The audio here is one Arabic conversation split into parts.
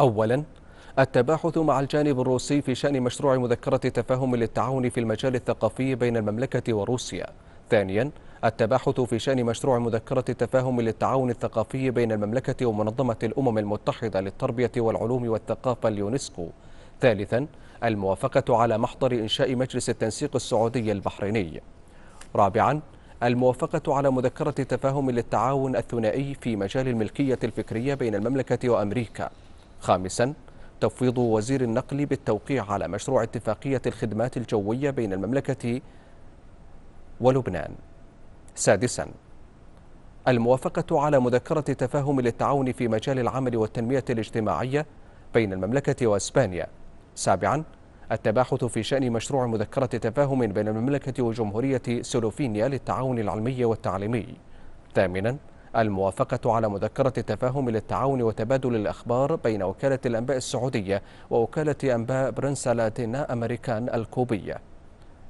أولا التباحث مع الجانب الروسي في شأن مشروع مذكرة تفاهم للتعاون في المجال الثقافي بين المملكة وروسيا ثانيا التباحث في شأن مشروع مذكرة تفاهم للتعاون الثقافي بين المملكة ومنظمة الأمم المتحدة للتربية والعلوم والثقافة اليونسكو ثالثا الموافقة على محضر إنشاء مجلس التنسيق السعودي البحريني رابعا الموافقة على مذكرة تفاهم للتعاون الثنائي في مجال الملكية الفكرية بين المملكة وأمريكا خامسا تفويض وزير النقل بالتوقيع على مشروع اتفاقية الخدمات الجوية بين المملكة ولبنان سادسا الموافقة على مذكرة تفاهم للتعاون في مجال العمل والتنمية الاجتماعية بين المملكة وإسبانيا سابعا التباحث في شأن مشروع مذكرة تفاهم بين المملكة وجمهورية سلوفينيا للتعاون العلمي والتعليمي ثامنا الموافقة على مذكرة التفاهم للتعاون وتبادل الأخبار بين وكالة الأنباء السعودية ووكالة أنباء برنسا لاتينا أمريكان الكوبية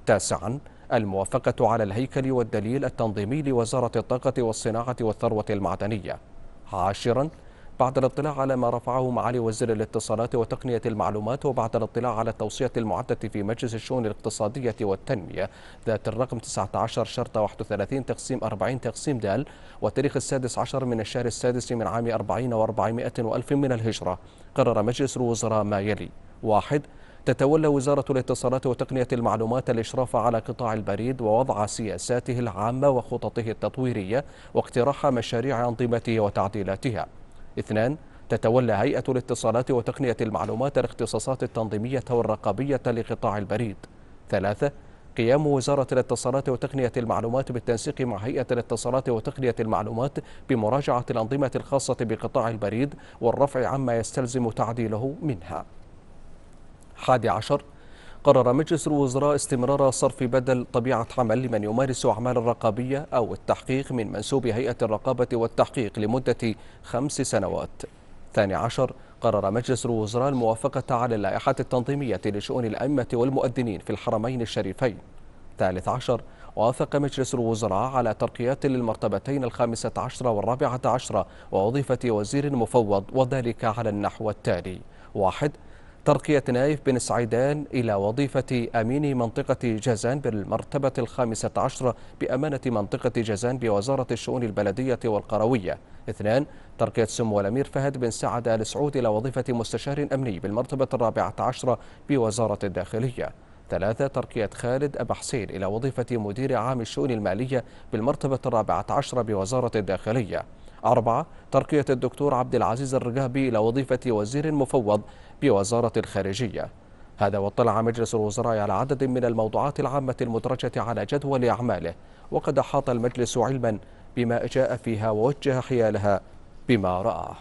تاسعا الموافقة على الهيكل والدليل التنظيمي لوزارة الطاقة والصناعة والثروة المعدنية عاشرا بعد الاطلاع على ما رفعه معالي وزير الاتصالات وتقنية المعلومات وبعد الاطلاع على التوصية المعدة في مجلس الشؤون الاقتصادية والتنمية ذات الرقم 19 شرطة 31 تقسيم 40 تقسيم دال وتاريخ السادس عشر من الشهر السادس من عام 40 و400 وألف من الهجرة قرر مجلس الوزراء ما يلي واحد تتولى وزارة الاتصالات وتقنية المعلومات الإشراف على قطاع البريد ووضع سياساته العامة وخططه التطويرية واقتراح مشاريع أنظمته وتعديلاتها اثنان تتولى هيئة الاتصالات وتقنية المعلومات الاختصاصات التنظيمية والرقابية لقطاع البريد ثلاثة قيام وزارة الاتصالات وتقنية المعلومات بالتنسيق مع هيئة الاتصالات وتقنية المعلومات بمراجعة الأنظمة الخاصة بقطاع البريد والرفع عما يستلزم تعديله منها حادي عشر قرر مجلس الوزراء استمرار صرف بدل طبيعة عمل لمن يمارس أعمال الرقابية أو التحقيق من منسوب هيئة الرقابة والتحقيق لمدة خمس سنوات ثاني عشر قرر مجلس الوزراء الموافقة على اللائحة التنظيمية لشؤون الأئمة والمؤذنين في الحرمين الشريفين ثالث عشر وافق مجلس الوزراء على ترقيات للمرتبتين الخامسة عشرة والرابعة عشرة ووظيفة وزير مفوض وذلك على النحو التالي واحد ترقية نايف بن سعيدان إلى وظيفة أمين منطقة جازان بالمرتبة الخامسة عشرة بأمانة منطقة جازان بوزارة الشؤون البلدية والقروية اثنان ترقية سمو الأمير فهد بن سعد آل سعود إلى وظيفة مستشار أمني بالمرتبة الرابعة عشرة بوزارة الداخلية ثلاثة ترقية خالد أبا حسين إلى وظيفة مدير عام الشؤون المالية بالمرتبة الرابعة عشرة بوزارة الداخلية أربعة ترقية الدكتور عبد العزيز الرقابي إلى وظيفة وزير مفوض بوزارة الخارجية هذا واطلع مجلس الوزراء على عدد من الموضوعات العامة المدرجة على جدول أعماله وقد أحاط المجلس علما بما جاء فيها ووجه حيالها بما رأى